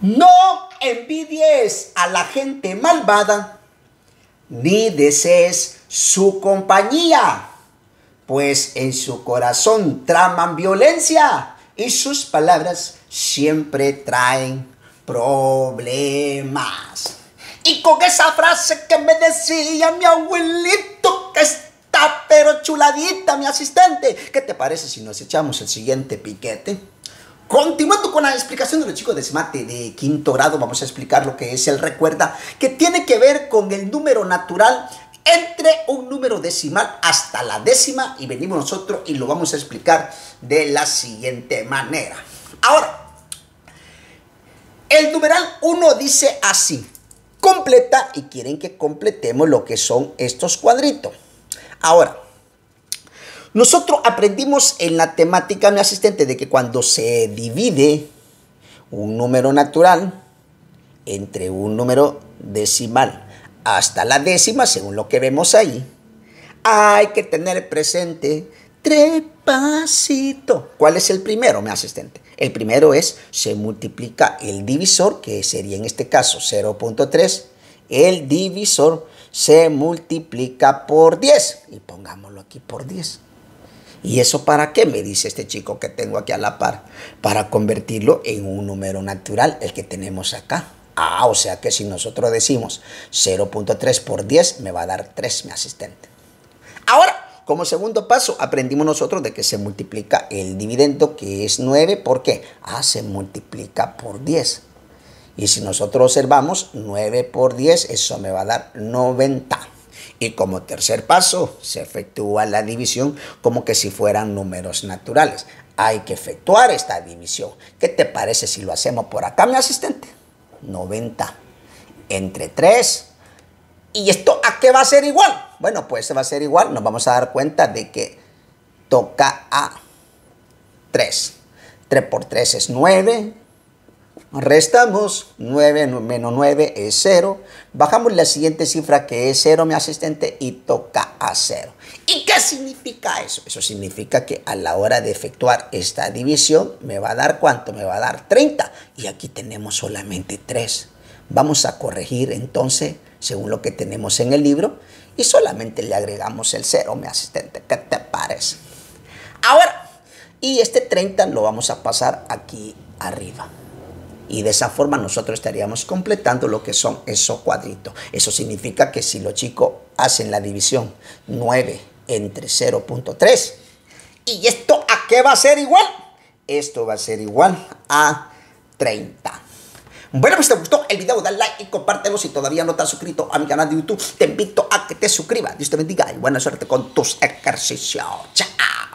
No envidies a la gente malvada, ni desees su compañía, pues en su corazón traman violencia y sus palabras siempre traen problemas. Y con esa frase que me decía mi abuelito que está pero chuladita, mi asistente, ¿qué te parece si nos echamos el siguiente piquete? Continuando con la explicación de los chicos de SMATE de quinto grado, vamos a explicar lo que es el recuerda, que tiene que ver con el número natural entre un número decimal hasta la décima y venimos nosotros y lo vamos a explicar de la siguiente manera. Ahora, el numeral 1 dice así, completa y quieren que completemos lo que son estos cuadritos. Ahora, nosotros aprendimos en la temática, mi asistente, de que cuando se divide un número natural entre un número decimal hasta la décima, según lo que vemos ahí, hay que tener presente tres pasitos. ¿Cuál es el primero, mi asistente? El primero es, se multiplica el divisor, que sería en este caso 0.3. El divisor se multiplica por 10. Y pongámoslo aquí por 10. ¿Y eso para qué? Me dice este chico que tengo aquí a la par. Para convertirlo en un número natural, el que tenemos acá. Ah, o sea que si nosotros decimos 0.3 por 10, me va a dar 3 mi asistente. Ahora, como segundo paso, aprendimos nosotros de que se multiplica el dividendo, que es 9, ¿por qué? Ah, se multiplica por 10. Y si nosotros observamos, 9 por 10, eso me va a dar 90. Y como tercer paso, se efectúa la división como que si fueran números naturales. Hay que efectuar esta división. ¿Qué te parece si lo hacemos por acá, mi asistente? 90 entre 3. ¿Y esto a qué va a ser igual? Bueno, pues va a ser igual. Nos vamos a dar cuenta de que toca a 3. 3 por 3 es 9. Restamos 9 menos 9 es 0. Bajamos la siguiente cifra que es 0, mi asistente, y toca a 0. ¿Y qué significa eso? Eso significa que a la hora de efectuar esta división me va a dar cuánto? Me va a dar 30. Y aquí tenemos solamente 3. Vamos a corregir entonces según lo que tenemos en el libro y solamente le agregamos el 0, mi asistente. ¿Qué te parece? Ahora, y este 30 lo vamos a pasar aquí arriba y de esa forma nosotros estaríamos completando lo que son esos cuadritos. Eso significa que si los chicos hacen la división 9 entre 0.3, ¿y esto a qué va a ser igual? Esto va a ser igual a 30. Bueno, pues te gustó el video, dale like y compártelo. Si todavía no te has suscrito a mi canal de YouTube, te invito a que te suscribas. Dios te bendiga y buena suerte con tus ejercicios. Chao.